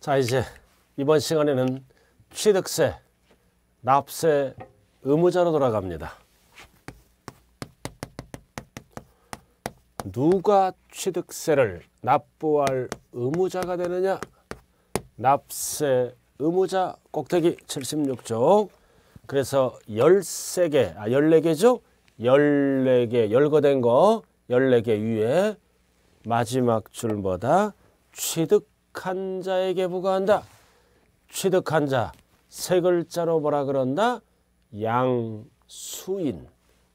자 이제 이번 시간에는 취득세, 납세 의무자로 돌아갑니다. 누가 취득세를 납부할 의무자가 되느냐? 납세 의무자 꼭대기 76쪽 그래서 13개, 아 14개죠? 14개, 열거된 거 14개 위에 마지막 줄보다 취득 취득한 자에게 부과한다. 취득한 자, 세 글자로 뭐라 그런다? 양수인.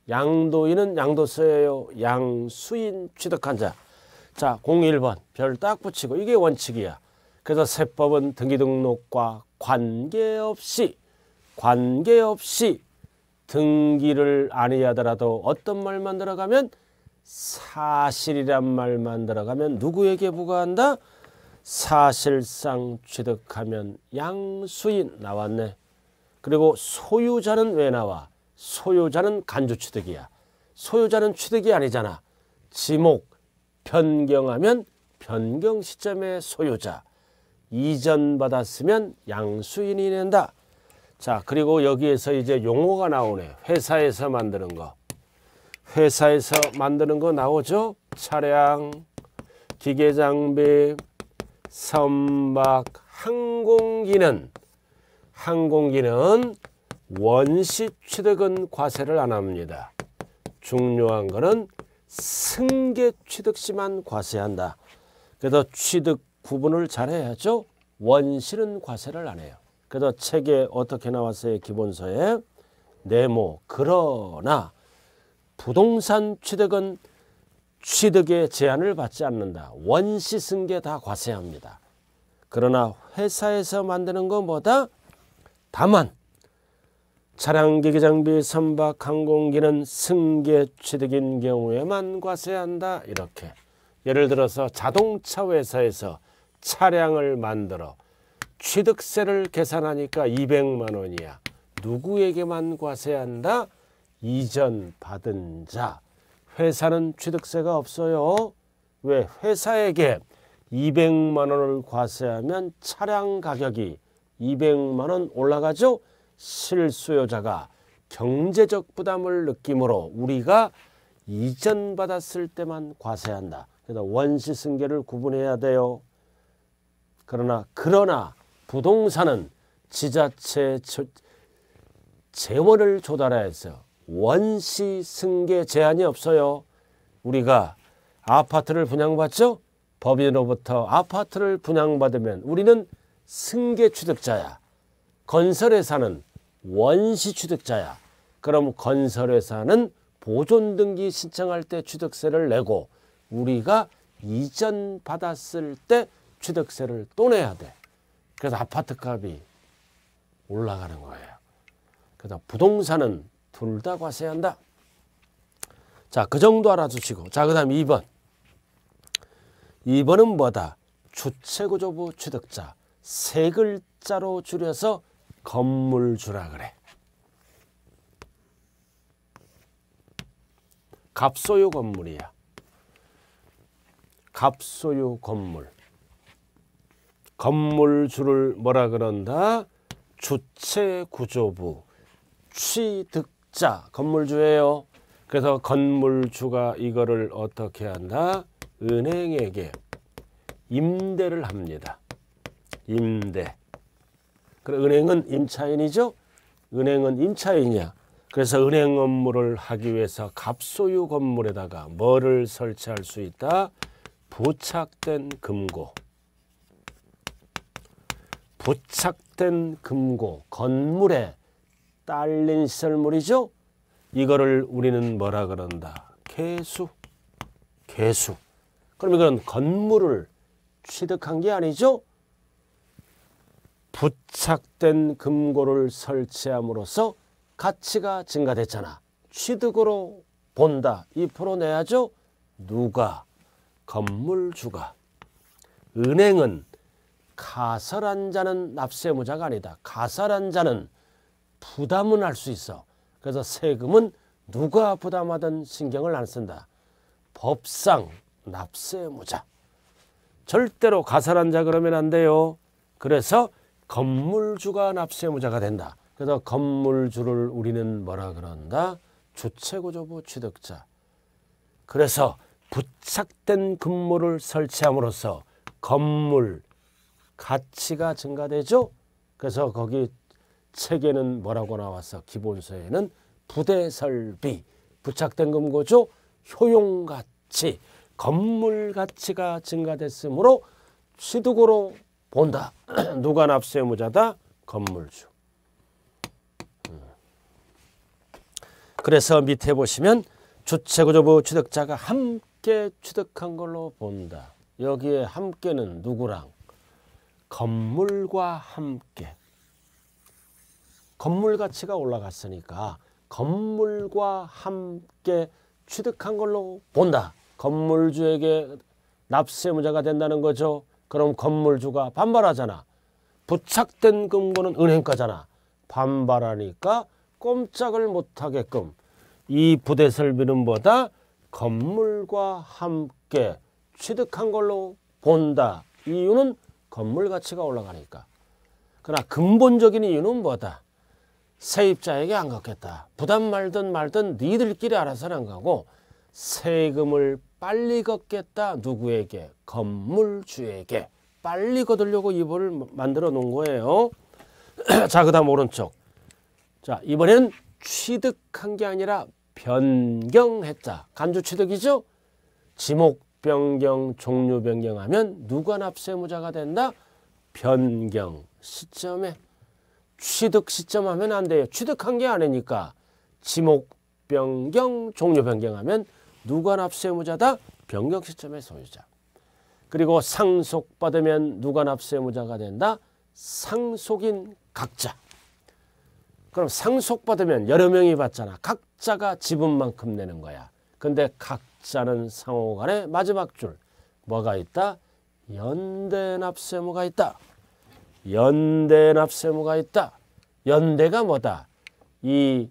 양도인은 양도세예요. 양수인 취득한 자. 자, 01번 별 딱 붙이고 이게 원칙이야. 그래서 세법은 등기등록과 관계없이 관계없이 등기를 아니하더라도 어떤 말만 들어가면 사실이란 말만 들어가면 누구에게 부과한다? 사실상 취득하면 양수인 나왔네. 그리고 소유자는 왜 나와? 소유자는 간주 취득이야. 소유자는 취득이 아니잖아. 지목 변경하면 변경 시점의 소유자. 이전 받았으면 양수인이 된다자 그리고 여기에서 이제 용어가 나오네. 회사에서 만드는 거. 회사에서 만드는 거 나오죠? 차량, 기계장비, 선박 항공기는 항공기는 원시 취득은 과세를 안 합니다. 중요한 거는 승계 취득시만 과세한다. 그래서 취득 구분을 잘해야죠. 원시는 과세를 안 해요. 그래서 책에 어떻게 나왔어요? 기본서에 네모 그러나 부동산 취득은 취득의 제한을 받지 않는다. 원시 승계 다 과세합니다. 그러나 회사에서 만드는 건 뭐다? 다만 차량 기기 장비 선박 항공기는 승계 취득인 경우에만 과세한다. 이렇게 예를 들어서 자동차 회사에서 차량을 만들어 취득세를 계산하니까 200만 원이야. 누구에게만 과세한다? 이전 받은 자. 회사는 취득세가 없어요. 왜? 회사에게 200만 원을 과세하면 차량 가격이 200만 원 올라가죠. 실수요자가 경제적 부담을 느끼므로 우리가 이전 받았을 때만 과세한다. 그래서 원시 승계를 구분해야 돼요. 그러나 그러나 부동산은 지자체 재원을 조달해야 했어요. 원시 승계 제한이 없어요. 우리가 아파트를 분양받죠? 법인으로부터 아파트를 분양받으면 우리는 승계 취득자야. 건설회사는 원시 취득자야. 그럼 건설회사는 보존등기 신청할 때 취득세를 내고 우리가 이전 받았을 때 취득세를 또 내야 돼. 그래서 아파트값이 올라가는 거예요. 그래서 부동산은 둘다 과세한다. 자, 그 정도 알아주시고. 자, 그 다음 2번. 2번은 뭐다? 주체구조부 취득자. 세 글자로 줄여서 건물주라 그래. 갑소유 건물이야. 갑소유 건물. 건물주를 뭐라 그런다? 주체구조부 취득 자, 건물주예요. 그래서 건물주가 이거를 어떻게 한다? 은행에게 임대를 합니다. 임대. 그럼 은행은 임차인이죠? 은행은 임차인이야. 그래서 은행 업무를 하기 위해서 갑소유 건물에다가 뭐를 설치할 수 있다? 부착된 금고. 부착된 금고, 건물에 딸린 시설물이죠. 이거를 우리는 뭐라 그런다. 개수. 개수. 그럼 이건 건물을 취득한 게 아니죠. 부착된 금고를 설치함으로써 가치가 증가됐잖아. 취득으로 본다. 2% 내야죠. 누가? 건물주가. 은행은 가설한 자는 납세무자가 아니다. 가설한 자는 부담은 할 수 있어. 그래서 세금은 누가 부담하든 신경을 안 쓴다. 법상 납세무자. 절대로 가산한 자 그러면 안 돼요. 그래서 건물주가 납세무자가 된다. 그래서 건물주를 우리는 뭐라 그런다? 주체구조부 취득자. 그래서 부착된 건물을 설치함으로써 건물 가치가 증가되죠. 그래서 거기 책에는 뭐라고 나왔어? 기본서에는 부대 설비, 부착된금 고조, 효용 가치, 건물 가치가 증가됐으므로 취득으로 본다. 누가 납세 의무자다? 건물주. 음. 그래서 밑에 보시면 주체구조부 취득자가 함께 취득한 걸로 본다. 여기에 함께는 누구랑? 건물과 함께. 건물 가치가 올라갔으니까 건물과 함께 취득한 걸로 본다. 건물주에게 납세 문제가 된다는 거죠. 그럼 건물주가 반발하잖아. 부착된 금고는 은행가잖아. 반발하니까 꼼짝을 못하게끔 이 부대 설비는 뭐다? 건물과 함께 취득한 걸로 본다. 이유는 건물 가치가 올라가니까. 그러나 근본적인 이유는 뭐다? 세입자에게 안 갚겠다. 부담 말든 말든 니들끼리 알아서 안 가고 세금을 빨리 걷겠다. 누구에게? 건물주에게. 빨리 걷으려고 이을 만들어 놓은 거예요. 자, 그 다음 오른쪽. 자, 이번에는 취득한 게 아니라 변경했다. 간주 취득이죠? 지목 변경, 종류 변경하면 누가 납세무자가 된다? 변경 시점에 취득 시점하면 안 돼요. 취득한 게 아니니까. 지목 변경, 종료 변경하면 누가 납세의무자다? 변경 시점의 소유자. 그리고 상속받으면 누가 납세의무자가 된다? 상속인 각자. 그럼 상속받으면 여러 명이 받잖아. 각자가 지분만큼 내는 거야. 근데 각자는 상호간의 마지막 줄 뭐가 있다? 연대 납세무가 있다. 연대납세무가 있다. 연대가 뭐다? 이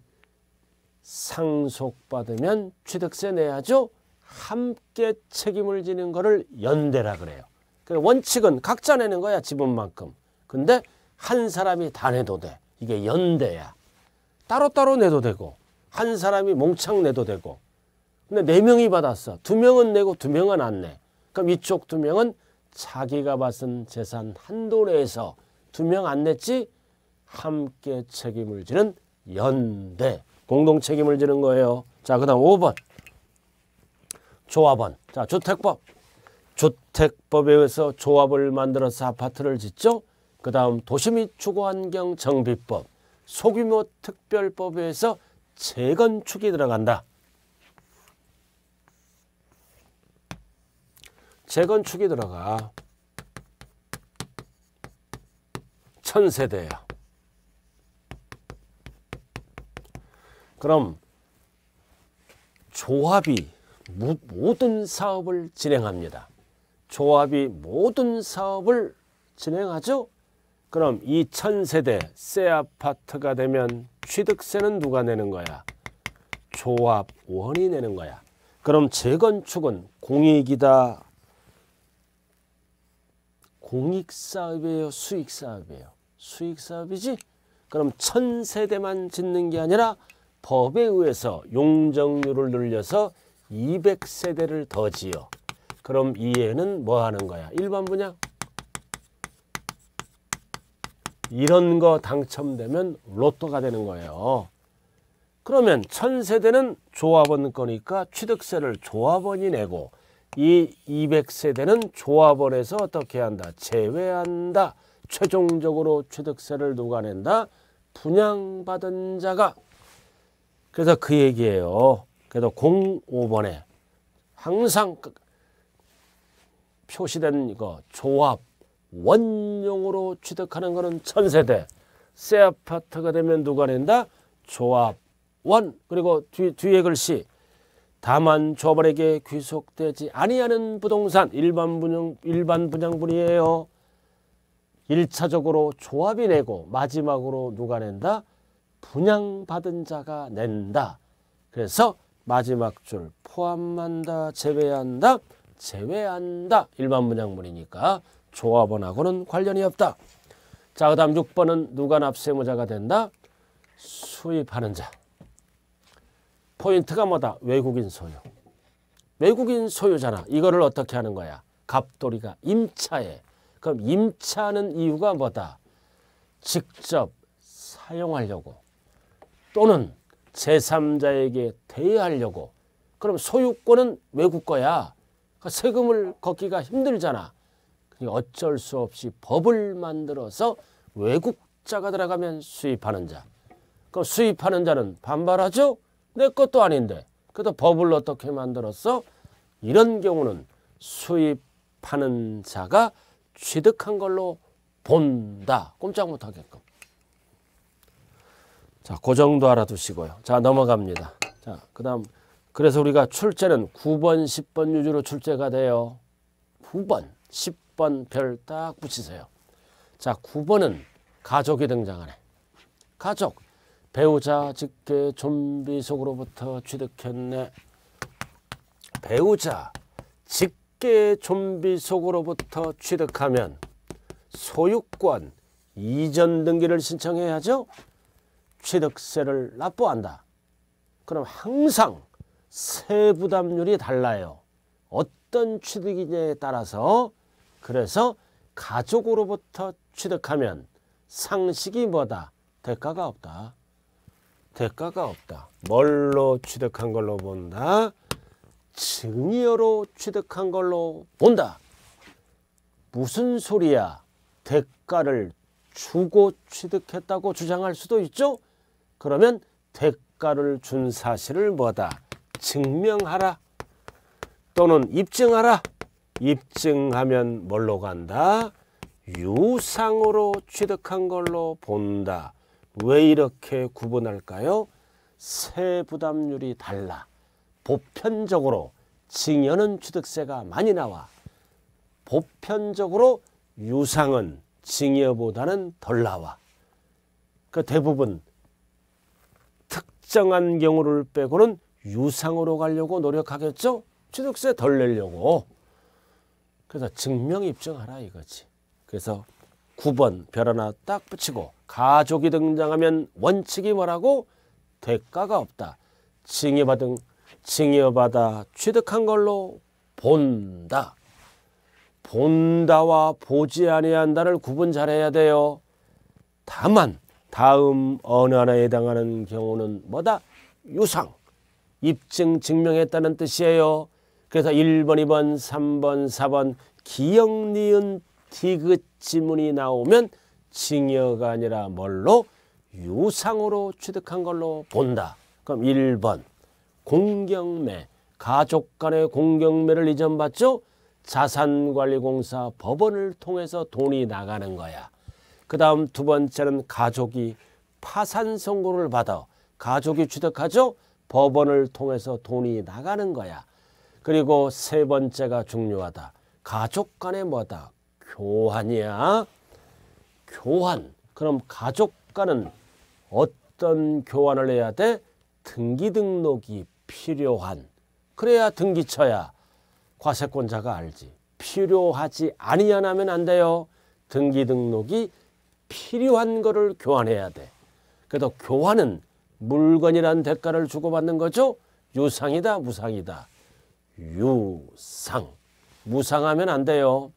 상속받으면 취득세 내야죠. 함께 책임을 지는 거를 연대라 그래요. 원칙은 각자 내는 거야 지분만큼. 근데 한 사람이 다 내도 돼. 이게 연대야. 따로따로 내도 되고 한 사람이 몽창 내도 되고 근데 네 명이 받았어. 두 명은 내고 두 명은 안 내. 그럼 이쪽 두 명은 자기가 받은 재산 한도 내에서 두명안 냈지? 함께 책임을 지는 연대. 공동 책임을 지는 거예요. 자, 그 다음 5번. 조합원. 자, 주택법. 주택법에 의해서 조합을 만들어서 아파트를 짓죠. 그 다음 도시및 주거환경 정비법. 소규모 특별법에 의해서 재건축이 들어간다. 재건축이 들어가. 선세대예 그럼 조합이 모든 사업을 진행합니다. 조합이 모든 사업을 진행하죠. 그럼 이 천세대 새 아파트가 되면 취득세는 누가 내는 거야? 조합원이 내는 거야. 그럼 재건축은 공익이다. 공익사업이에요? 수익사업이에요? 수익사업이지. 그럼 천 세대만 짓는 게 아니라 법에 의해서 용적률을 늘려서 200세대를 더 지어. 그럼 이해는 뭐 하는 거야? 일반 분야. 이런 거 당첨되면 로또가 되는 거예요. 그러면 천세대는 조합원 거니까 취득세를 조합원이 내고 이 200세대는 조합원에서 어떻게 한다? 제외한다. 최종적으로 취득세를 녹아낸다. 분양받은 자가 그래서 그 얘기예요. 그래서 05번에 항상 그 표시된 이거 조합 원용으로 취득하는 거는 천세대 새 아파트가 되면 누가 낸다? 조합 원 그리고 뒤, 뒤에 글씨 다만 조합원에게 귀속되지 아니하는 부동산 일반 분양 일반 분양분이에요. 1차적으로 조합이 내고 마지막으로 누가 낸다? 분양받은 자가 낸다. 그래서 마지막 줄 포함한다, 제외한다, 제외한다. 일반 분양물이니까 조합원하고는 관련이 없다. 자, 그 다음 6번은 누가 납세무자가 된다? 수입하는 자. 포인트가 뭐다? 외국인 소유. 외국인 소유잖아. 이거를 어떻게 하는 거야? 갑돌이가 임차에 그럼 임차하는 이유가 뭐다? 직접 사용하려고 또는 제3자에게 대여하려고 그럼 소유권은 외국 거야. 그러니까 세금을 걷기가 힘들잖아. 그러니까 어쩔 수 없이 법을 만들어서 외국자가 들어가면 수입하는 자. 그럼 수입하는 자는 반발하죠? 내 것도 아닌데. 그래도 법을 어떻게 만들었어? 이런 경우는 수입하는 자가 취득한 걸로 본다. 꼼짝 못하게끔. 자, 그 정도 알아두시고요. 자, 넘어갑니다. 자, 그 다음. 그래서 우리가 출제는 9번, 10번 유주로 출제가 돼요. 9번, 10번 별 딱 붙이세요. 자, 9번은 가족이 등장하네. 가족. 배우자 직계 좀비 속으로부터 취득했네. 배우자 직1 0개의 좀비 속으로부터 취득하면 소유권 이전 등기를 신청해야죠. 취득세를 납부한다. 그럼 항상 세부담률이 달라요. 어떤 취득이냐에 따라서 그래서 가족으로부터 취득하면 상식이 뭐다? 대가가 없다. 대가가 없다. 뭘로 취득한 걸로 본다? 증여로 취득한 걸로 본다. 무슨 소리야? 대가를 주고 취득했다고 주장할 수도 있죠? 그러면 대가를 준 사실을 뭐다? 증명하라. 또는 입증하라. 입증하면 뭘로 간다? 유상으로 취득한 걸로 본다. 왜 이렇게 구분할까요? 세부담률이 달라. 보편적으로 증여는 취득세가 많이 나와 보편적으로 유상은 증여보다는 덜 나와 그 대부분 특정한 경우를 빼고는 유상으로 가려고 노력하겠죠 취득세 덜 내려고 그래서 증명 입증하라 이거지 그래서 9번 별 하나 딱 붙이고 가족이 등장하면 원칙이 뭐라고? 대가가 없다 증여받은 증여받아 취득한 걸로 본다. 본다와 보지 아니한다를 구분 잘해야 돼요. 다만 다음 어느 하나에 해당하는 경우는 뭐다? 유상, 입증, 증명했다는 뜻이에요. 그래서 1번, 2번, 3번, 4번 기역, 니은, 디귿 지문이 나오면 증여가 아니라 뭘로? 유상으로 취득한 걸로 본다. 그럼 1번, 공경매, 가족 간의 공경매를 이전받죠? 자산관리공사 법원을 통해서 돈이 나가는 거야. 그 다음 두 번째는 가족이 파산 선고를 받아 가족이 취득하죠? 법원을 통해서 돈이 나가는 거야. 그리고 세 번째가 중요하다. 가족 간의 뭐다? 교환이야. 교환. 그럼 가족 간은 어떤 교환을 해야 돼? 등기등록이 필요한 그래야 등기처야 과세권자가 알지 필요하지 아니냐면안 돼요. 등기 등록이 필요한 거를 교환해야 돼. 그래서 교환은 물건이란 대가를 주고받는 거죠. 유상이다 무상이다. 유상. 무상하면 안 돼요.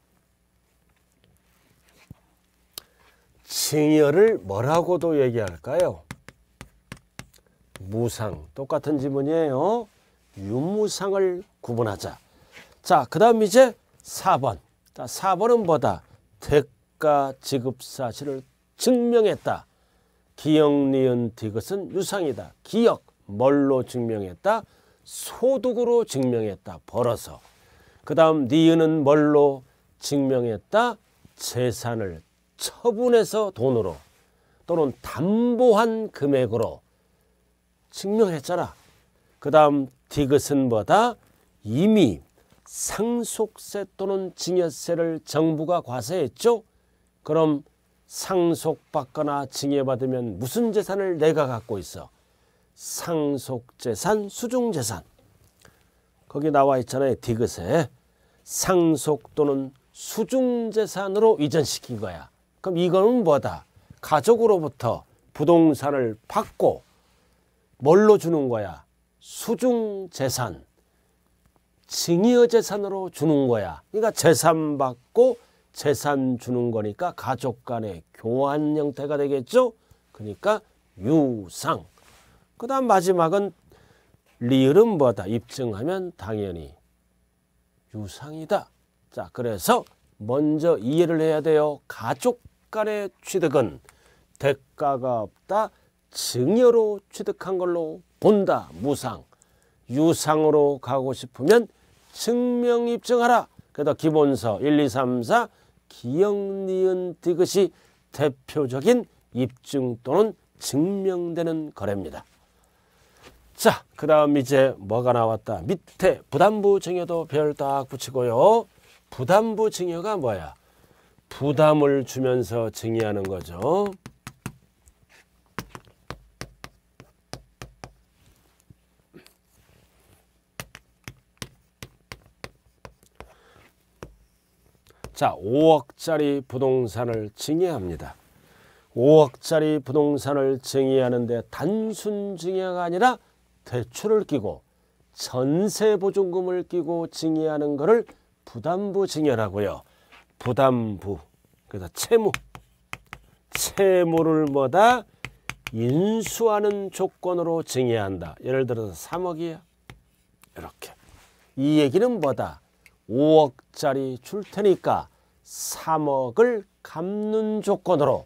증여를 뭐라고도 얘기할까요? 무상 똑같은 지문이에요. 유무상을 구분하자. 자, 그 다음 이제 4번. 4번은 뭐다? 대가 지급 사실을 증명했다. 기억, 니은, 디귿은 유상이다. 기억, 뭘로 증명했다? 소득으로 증명했다. 벌어서. 그 다음 니은은 뭘로 증명했다? 재산을 처분해서 돈으로 또는 담보한 금액으로 증명했잖아. 그 다음 디귿은 뭐다? 이미 상속세 또는 증여세를 정부가 과세했죠. 그럼 상속받거나 증여받으면 무슨 재산을 내가 갖고 있어? 상속재산, 수중재산. 거기 나와 있잖아요. 디귿에. 상속 또는 수중재산으로 이전시킨 거야. 그럼 이거는 뭐다? 가족으로부터 부동산을 받고 뭘로 주는 거야? 수중 재산, 증여 재산으로 주는 거야. 그러니까 재산 받고 재산 주는 거니까 가족 간의 교환 형태가 되겠죠. 그러니까 유상. 그다음 마지막은 리을은 뭐다? 입증하면 당연히 유상이다. 자, 그래서 먼저 이해를 해야 돼요. 가족 간의 취득은 대가가 없다. 증여로 취득한 걸로 본다. 무상. 유상으로 가고 싶으면 증명 입증하라. 그래서 기본서 1, 2, 3, 4 기역, 니은, 디귿이 대표적인 입증 또는 증명되는 거래입니다. 자, 그 다음 이제 뭐가 나왔다. 밑에 부담부 증여도 별 딱 붙이고요. 부담부 증여가 뭐야? 부담을 주면서 증여하는 거죠. 자, 5억짜리 부동산을 증여합니다. 5억짜리 부동산을 증여하는데 단순 증여가 아니라 대출을 끼고 전세 보증금을 끼고 증여하는 것을 부담부 증여라고요. 부담부. 그래서 채무. 채무를 뭐다? 인수하는 조건으로 증여한다. 예를 들어서 3억이야. 이렇게. 이 얘기는 뭐다? 5억짜리 줄 테니까 3억을 갚는 조건으로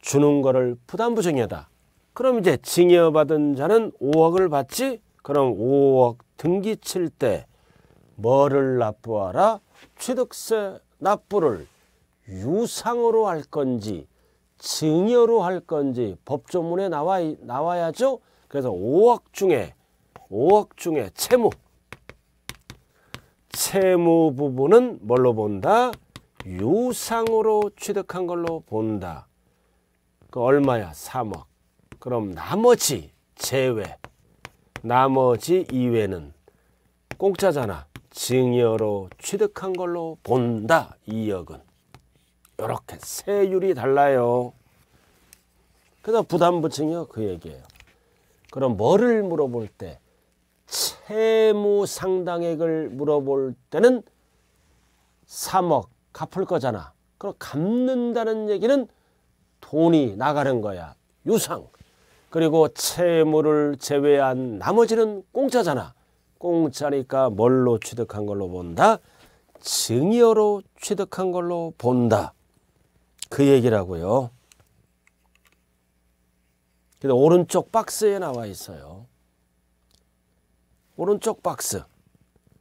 주는 거를 부담부 증여다. 그럼 이제 증여받은 자는 5억을 받지? 그럼 5억 등기 칠 때 뭐를 납부하라? 취득세 납부를 유상으로 할 건지 증여로 할 건지 법조문에 나와, 나와야죠. 그래서 5억 중에 5억 중에 채무 채무 부분은 뭘로 본다? 유상으로 취득한 걸로 본다. 그 얼마야? 3억. 그럼 나머지 제외. 나머지 이외는 공짜잖아. 증여로 취득한 걸로 본다. 2억은. 이렇게 세율이 달라요. 그래서 부담부 증여 그 얘기예요. 그럼 뭐를 물어볼 때 채무 상당액을 물어볼 때는 3억 갚을 거잖아. 그럼 갚는다는 얘기는 돈이 나가는 거야. 유상. 그리고 채무를 제외한 나머지는 공짜잖아. 공짜니까 뭘로 취득한 걸로 본다? 증여로 취득한 걸로 본다. 그 얘기라고요. 근데 오른쪽 박스에 나와 있어요. 오른쪽 박스.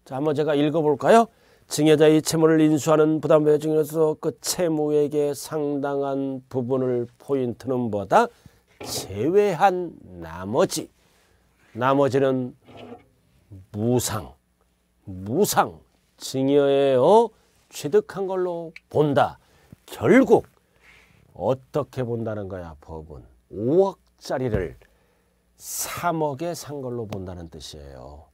자, 한번 제가 읽어볼까요? 증여자의 채무를 인수하는 부담 회증에서 그 채무액의 상당한 부분을 포인트는 뭐다? 제외한 나머지. 나머지는 무상. 무상. 증여에 취득한 걸로 본다. 결국 어떻게 본다는 거야 법은 5억짜리를 3억에 산 걸로 본다는 뜻이에요.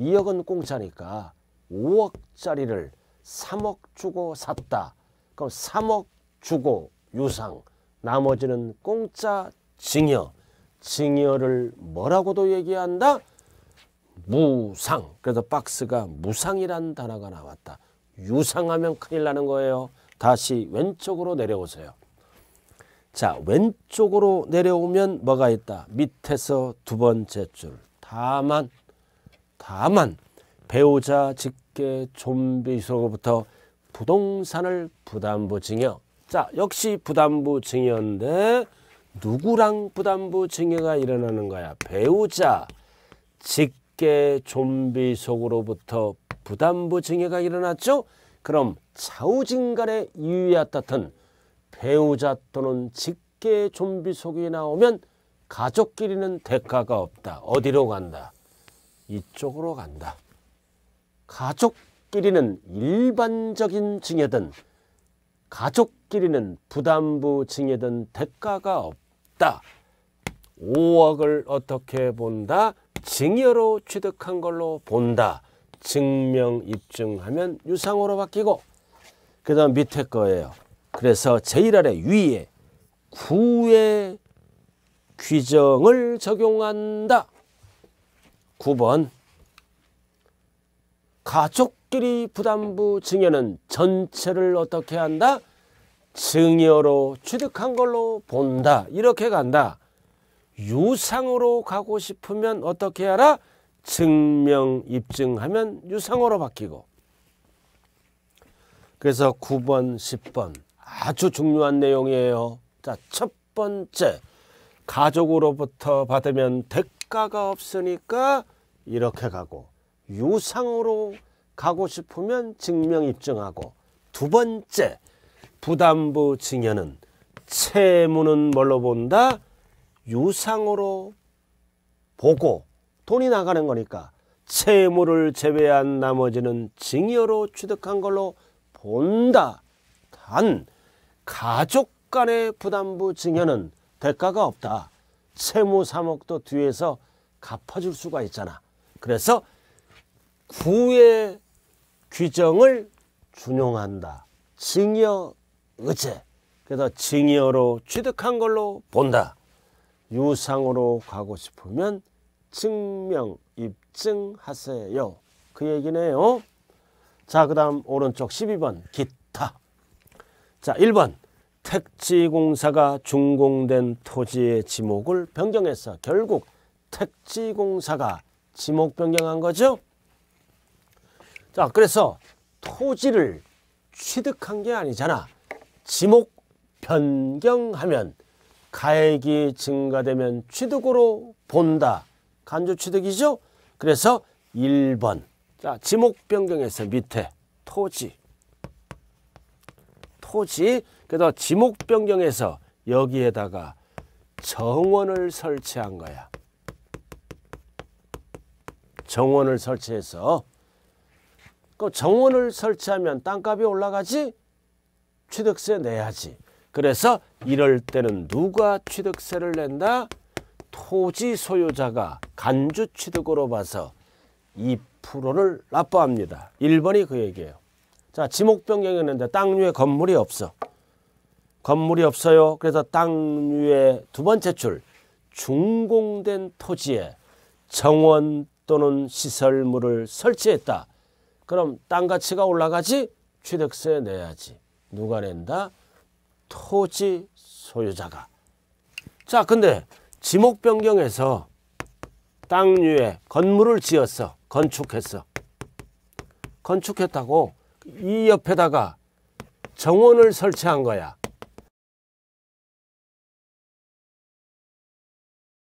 2억은 공짜니까 5억짜리를 3억 주고 샀다. 그럼 3억 주고 유상, 나머지는 공짜 증여. 증여를 뭐라고도 얘기한다? 무상. 그래서 박스가 무상이란 단어가 나왔다. 유상하면 큰일 나는 거예요. 다시 왼쪽으로 내려오세요. 자, 왼쪽으로 내려오면 뭐가 있다? 밑에서 두 번째 줄. 다만 다만 배우자, 직계, 좀비소로부터 부동산을 부담부 증여 자 역시 부담부 증여인데 누구랑 부담부 증여가 일어나는 거야 배우자, 직계, 좀비 속으로부터 부담부 증여가 일어났죠 그럼 좌우진간의 이유에 따뜻한 배우자 또는 직계 좀비 속이 나오면 가족끼리는 대가가 없다. 어디로 간다? 이쪽으로 간다. 가족끼리는 일반적인 증여든 가족끼리는 부담부 증여든 대가가 없다. 5억을 어떻게 본다? 증여로 취득한 걸로 본다. 증명 입증하면 유상으로 바뀌고 그 다음 밑에 거예요. 그래서 제1아래 위에 구의 규정을 적용한다. 9번 가족끼리 부담부 증여는 전체를 어떻게 한다? 증여로 취득한 걸로 본다. 이렇게 간다. 유상으로 가고 싶으면 어떻게 하라? 증명 입증하면 유상으로 바뀌고 그래서 9번 10번 아주 중요한 내용이에요. 자, 첫 번째 가족으로부터 받으면 시가가 없으니까 이렇게 가고 유상으로 가고 싶으면 증명 입증하고 두 번째 부담부 증여는 채무는 뭘로 본다? 유상으로 보고 돈이 나가는 거니까 채무를 제외한 나머지는 증여로 취득한 걸로 본다. 단 가족 간의 부담부 증여는 대가가 없다. 세무 사목도 뒤에서 갚아줄 수가 있잖아. 그래서 구의 규정을 준용한다. 증여 의제. 그래서 증여로 취득한 걸로 본다. 유상으로 가고 싶으면 증명 입증하세요. 그 얘기네요. 자, 그 다음 오른쪽 12번 기타. 자, 1번 택지공사가 준공된 토지의 지목을 변경해서 결국 택지공사가 지목 변경한 거죠. 자, 그래서 토지를 취득한 게 아니잖아. 지목 변경하면 가액이 증가되면 취득으로 본다. 간주 취득이죠. 그래서 1번. 자, 지목 변경해서 밑에 토지. 토지 그래서 지목 변경해서 여기에다가 정원을 설치한 거야. 정원을 설치해서 그 정원을 설치하면 땅값이 올라가지 취득세 내야지. 그래서 이럴 때는 누가 취득세를 낸다? 토지 소유자가 간주 취득으로 봐서 2%를 납부합니다. 1번이 그 얘기예요. 자, 지목 변경했는데 땅 위에 건물이 없어. 건물이 없어요. 그래서 땅 위에 두 번째 줄 중공된 토지에 정원 또는 시설물을 설치했다. 그럼 땅 가치가 올라가지 취득세 내야지. 누가 낸다? 토지 소유자가. 자, 근데 지목 변경해서 땅 위에 건물을 지었어. 건축했어. 건축했다고 이 옆에다가 정원을 설치한 거야.